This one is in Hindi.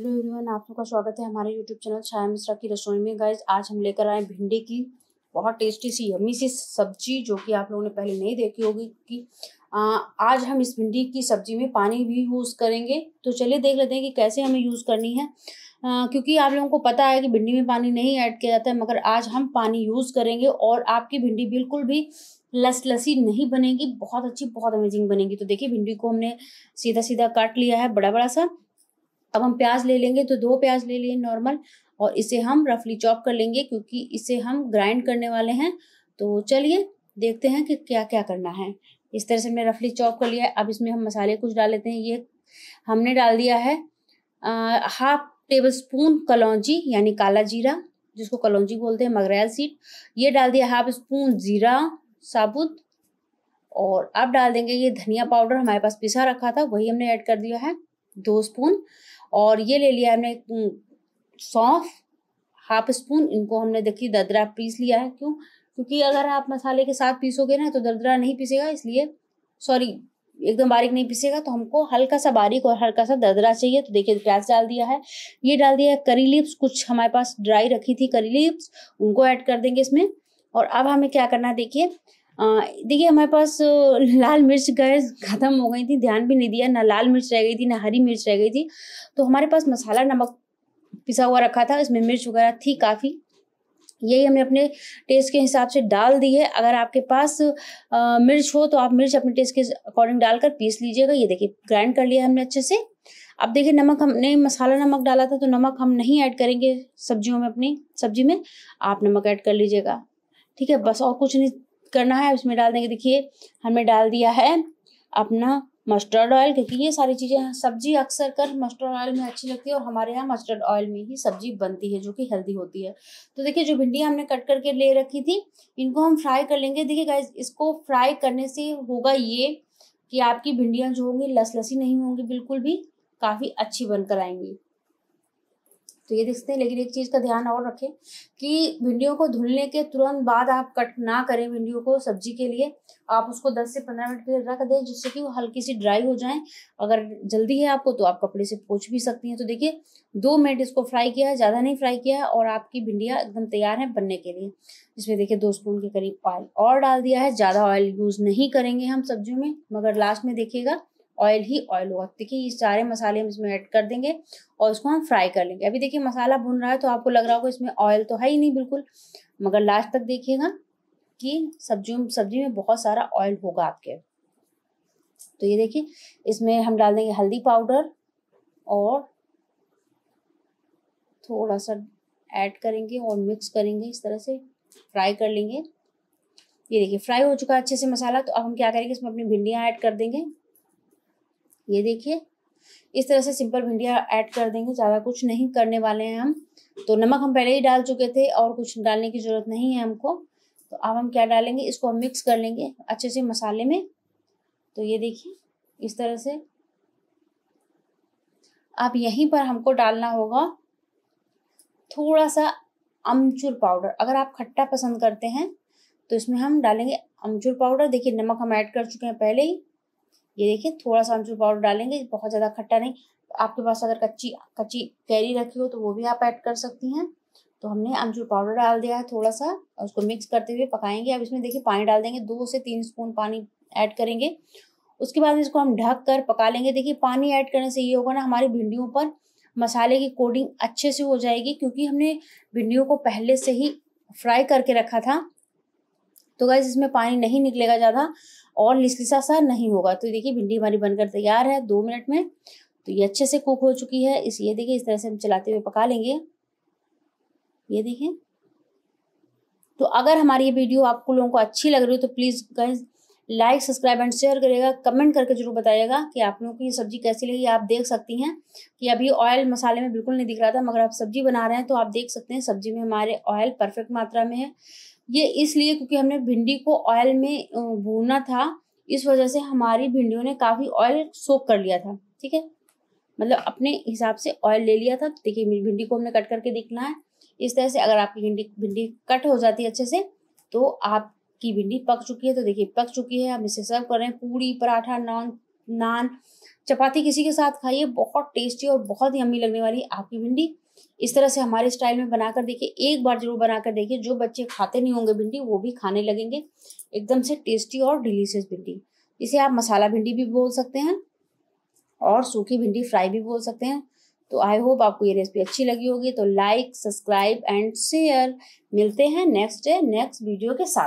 हेलो एवरीवन आप सबका स्वागत है हमारे यूट्यूब चैनल छाया मिश्रा की रसोई में गाइज आज हम लेकर आए भिंडी की बहुत टेस्टी सी यमी सी सब्जी जो कि आप लोगों ने पहले नहीं देखी होगी कि आ, आज हम इस भिंडी की सब्जी में पानी भी यूज़ करेंगे तो चलिए देख लेते हैं कि कैसे हमें यूज़ करनी है आ, क्योंकि आप लोगों को पता है कि भिंडी में पानी नहीं ऐड किया जाता है मगर आज हम पानी यूज़ करेंगे और आपकी भिंडी बिल्कुल भी लस लसी नहीं बनेगी बहुत अच्छी बहुत अमेजिंग बनेगी तो देखिए भिंडी को हमने सीधा सीधा काट लिया है बड़ा बड़ा सा अब हम प्याज ले लेंगे तो दो प्याज ले लिए नॉर्मल और इसे हम रफली चॉप कर लेंगे क्योंकि इसे हम ग्राइंड करने वाले हैं तो चलिए देखते हैं कि क्या क्या करना है इस तरह से हमने रफली चॉप कर लिया है अब इसमें हम मसाले कुछ डाल लेते हैं ये हमने डाल दिया है हाफ टेबल स्पून कलौजी यानी काला जीरा जिसको कलौजी बोलते हैं मगरैल सीट ये डाल दिया हाफ स्पून जीरा साबुत और अब डाल देंगे ये धनिया पाउडर हमारे पास पिसा रखा था वही हमने ऐड कर दिया है दो स्पून और ये ले लिया हमने सौंफ हाफ स्पून इनको हमने देखिए ददरा पीस लिया है क्यों क्योंकि अगर आप मसाले के साथ पीसोगे ना तो ददरा नहीं पीसेगा इसलिए सॉरी एकदम बारीक नहीं पीसेगा तो हमको हल्का सा बारीक और हल्का सा ददरा चाहिए तो देखिए प्याज डाल दिया है ये डाल दिया है करी लिप्स कुछ हमारे पास ड्राई रखी थी करी लिप्स उनको ऐड कर देंगे इसमें और अब हमें क्या करना है देखिए देखिए हमारे पास लाल मिर्च गए ख़त्म हो गई थी ध्यान भी नहीं दिया ना लाल मिर्च रह गई थी ना हरी मिर्च रह गई थी तो हमारे पास मसाला नमक पिसा हुआ रखा था इसमें मिर्च वगैरह थी काफ़ी यही हमने अपने टेस्ट के हिसाब से डाल दी है अगर आपके पास आ, मिर्च हो तो आप मिर्च अपने टेस्ट के अकॉर्डिंग डालकर पीस लीजिएगा ये देखिए ग्राइंड कर लिया हमने अच्छे से अब देखिए नमक हमने मसाला नमक डाला था तो नमक हम नहीं ऐड करेंगे सब्जियों में अपनी सब्जी में आप नमक ऐड कर लीजिएगा ठीक है बस और कुछ नहीं करना है उसमें डाल देंगे देखिए हमने डाल दिया है अपना मस्टर्ड ऑयल क्योंकि ये सारी चीज़ें सब्जी अक्सर कर मस्टर्ड ऑयल में अच्छी लगती है और हमारे यहाँ मस्टर्ड ऑयल में ही सब्जी बनती है जो कि हेल्दी होती है तो देखिए जो भिंडी हमने कट करके ले रखी थी इनको हम फ्राई कर लेंगे देखिए गाइज इसको फ्राई करने से होगा ये कि आपकी भिंडियाँ जो होंगी लस लसी नहीं होंगी बिल्कुल भी काफ़ी अच्छी बनकर आएंगी तो ये देखते हैं लेकिन एक चीज़ का ध्यान और रखें कि भिंडियों को धुलने के तुरंत बाद आप कट ना करें भिंडियों को सब्जी के लिए आप उसको 10 से 15 मिनट के लिए रख दें जिससे कि वो हल्की सी ड्राई हो जाएं अगर जल्दी है आपको तो आप कपड़े से पोछ भी सकती हैं तो देखिए दो मिनट इसको फ्राई किया है ज़्यादा नहीं फ्राई किया है और आपकी भिंडिया एकदम तैयार है बनने के लिए इसमें देखिए दो स्पून के करीब ऑयल और डाल दिया है ज़्यादा ऑयल यूज़ नहीं करेंगे हम सब्जियों में मगर लास्ट में देखिएगा ऑयल ही ऑयल होगा देखिए ये सारे मसाले हम इसमें ऐड कर देंगे और उसको हम फ्राई कर लेंगे अभी देखिए मसाला भुन रहा है तो आपको लग रहा होगा इसमें ऑयल तो है ही नहीं बिल्कुल मगर लास्ट तक देखिएगा कि सब्जियों सब्जी में बहुत सारा ऑयल होगा आपके तो ये देखिए इसमें हम डाल देंगे हल्दी पाउडर और थोड़ा सा ऐड करेंगे और मिक्स करेंगे इस तरह से फ्राई कर लेंगे ये देखिए फ्राई हो चुका है अच्छे से मसाला तो अब हम क्या करेंगे इसमें अपनी भिंडियाँ ऐड कर देंगे ये देखिए इस तरह से सिंपल भिंडिया ऐड कर देंगे ज़्यादा कुछ नहीं करने वाले हैं हम तो नमक हम पहले ही डाल चुके थे और कुछ डालने की ज़रूरत नहीं है हमको तो अब हम क्या डालेंगे इसको हम मिक्स कर लेंगे अच्छे से मसाले में तो ये देखिए इस तरह से अब यहीं पर हमको डालना होगा थोड़ा सा अमचूर पाउडर अगर आप खट्टा पसंद करते हैं तो इसमें हम डालेंगे अमचूर पाउडर देखिए नमक हम ऐड कर चुके हैं पहले ही ये देखिए थोड़ा सा अमचूर पाउडर डालेंगे बहुत ज़्यादा खट्टा नहीं आपके पास अगर कच्ची कच्ची कैरी रखी हो तो वो भी आप ऐड कर सकती हैं तो हमने अमचूर पाउडर डाल दिया है थोड़ा सा और उसको मिक्स करते हुए पकाएंगे अब इसमें देखिए पानी डाल देंगे दो से तीन स्पून पानी ऐड करेंगे उसके बाद इसको हम ढक कर पका लेंगे देखिए पानी ऐड करने से ये होगा ना हमारी भिंडियों पर मसाले की कोडिंग अच्छे से हो जाएगी क्योंकि हमने भिंडियों को पहले से ही फ्राई करके रखा था तो गैस इसमें पानी नहीं निकलेगा ज़्यादा और लिसलिसा सा नहीं होगा तो देखिए भिंडी हमारी बनकर तैयार है दो मिनट में तो ये अच्छे से कुक हो चुकी है इस ये देखिए इस तरह से हम चलाते हुए पका लेंगे ये देखिए तो अगर हमारी ये वीडियो आपको लोगों को अच्छी लग रही हो तो please guys like subscribe and share करेगा कमेंट करके जरूर बताइएगा कि आप लोगों को ये सब्जी कैसी लगी आप देख सकती हैं कि अभी ऑयल मसाले में बिल्कुल नहीं दिख रहा था मगर आप सब्जी बना रहे हैं तो आप देख सकते हैं सब्जी में हमारे ऑयल परफेक्ट मात्रा में है ये इसलिए क्योंकि हमने भिंडी को ऑयल में भूना था इस वजह से हमारी भिंडियों ने काफ़ी ऑयल सोक कर लिया था ठीक है मतलब अपने हिसाब से ऑयल ले लिया था देखिए मेरी भिंडी को हमने कट करके देखना है इस तरह से अगर आपकी भिंडी भिंडी कट हो जाती है अच्छे से तो आपकी भिंडी पक चुकी है तो देखिए पक चुकी है हम इसे सर्व कर रहे हैं पूड़ी पराठा नान नान चपाती किसी के साथ खाइए बहुत टेस्टी और बहुत ही अम्मी लगने वाली आपकी भिंडी इस तरह से हमारे स्टाइल में बनाकर देखिए एक बार जरूर बनाकर देखिए जो बच्चे खाते नहीं होंगे भिंडी वो भी खाने लगेंगे एकदम से टेस्टी और डिलीशियस भिंडी इसे आप मसाला भिंडी भी बोल सकते हैं और सूखी भिंडी फ्राई भी बोल सकते हैं तो आई होप आपको ये रेसिपी अच्छी लगी होगी तो लाइक सब्सक्राइब एंड शेयर मिलते हैं नेक्स्ट डे नेक्स्ट वीडियो के साथ